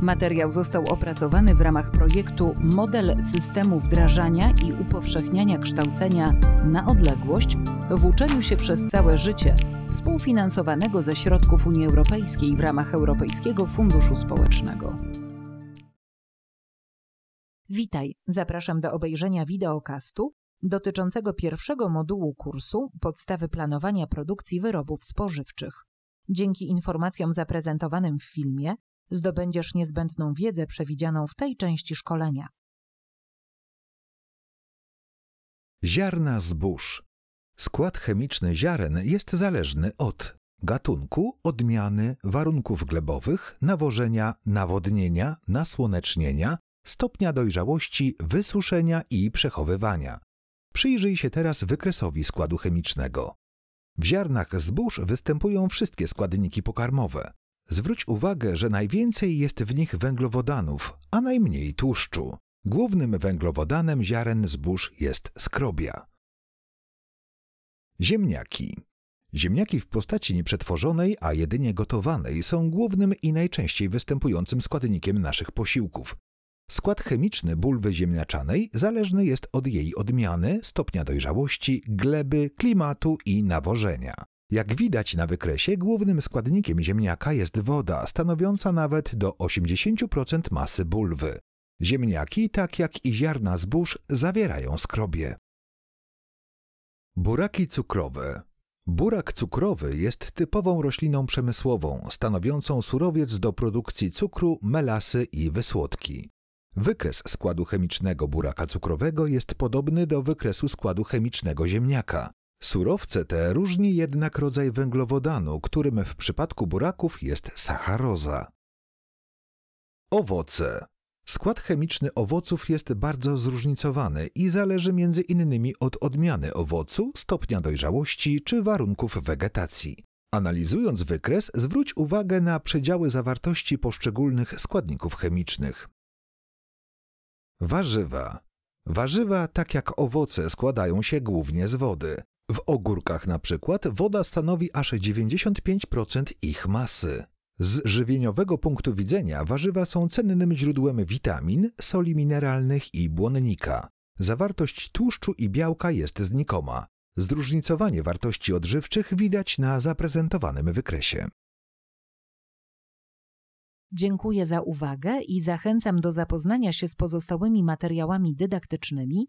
Materiał został opracowany w ramach projektu Model systemu wdrażania i upowszechniania kształcenia na odległość w uczeniu się przez całe życie, współfinansowanego ze środków Unii Europejskiej w ramach Europejskiego Funduszu Społecznego. Witaj, zapraszam do obejrzenia wideokastu dotyczącego pierwszego modułu kursu Podstawy planowania produkcji wyrobów spożywczych. Dzięki informacjom zaprezentowanym w filmie zdobędziesz niezbędną wiedzę przewidzianą w tej części szkolenia. Ziarna zbóż. Skład chemiczny ziaren jest zależny od gatunku, odmiany, warunków glebowych, nawożenia, nawodnienia, nasłonecznienia, stopnia dojrzałości, wysuszenia i przechowywania. Przyjrzyj się teraz wykresowi składu chemicznego. W ziarnach zbóż występują wszystkie składniki pokarmowe. Zwróć uwagę, że najwięcej jest w nich węglowodanów, a najmniej tłuszczu. Głównym węglowodanem ziaren zbóż jest skrobia. Ziemniaki. Ziemniaki w postaci nieprzetworzonej, a jedynie gotowanej są głównym i najczęściej występującym składnikiem naszych posiłków. Skład chemiczny bulwy ziemniaczanej zależny jest od jej odmiany, stopnia dojrzałości, gleby, klimatu i nawożenia. Jak widać na wykresie, głównym składnikiem ziemniaka jest woda, stanowiąca nawet do 80% masy bulwy. Ziemniaki, tak jak i ziarna zbóż, zawierają skrobie. Buraki cukrowe Burak cukrowy jest typową rośliną przemysłową, stanowiącą surowiec do produkcji cukru, melasy i wysłodki. Wykres składu chemicznego buraka cukrowego jest podobny do wykresu składu chemicznego ziemniaka. Surowce te różni jednak rodzaj węglowodanu, którym w przypadku buraków jest sacharoza. Owoce. Skład chemiczny owoców jest bardzo zróżnicowany i zależy między innymi od odmiany owocu, stopnia dojrzałości czy warunków wegetacji. Analizując wykres, zwróć uwagę na przedziały zawartości poszczególnych składników chemicznych. Warzywa. Warzywa, tak jak owoce, składają się głównie z wody. W ogórkach na przykład woda stanowi aż 95% ich masy. Z żywieniowego punktu widzenia warzywa są cennym źródłem witamin, soli mineralnych i błonnika. Zawartość tłuszczu i białka jest znikoma. Zróżnicowanie wartości odżywczych widać na zaprezentowanym wykresie. Dziękuję za uwagę i zachęcam do zapoznania się z pozostałymi materiałami dydaktycznymi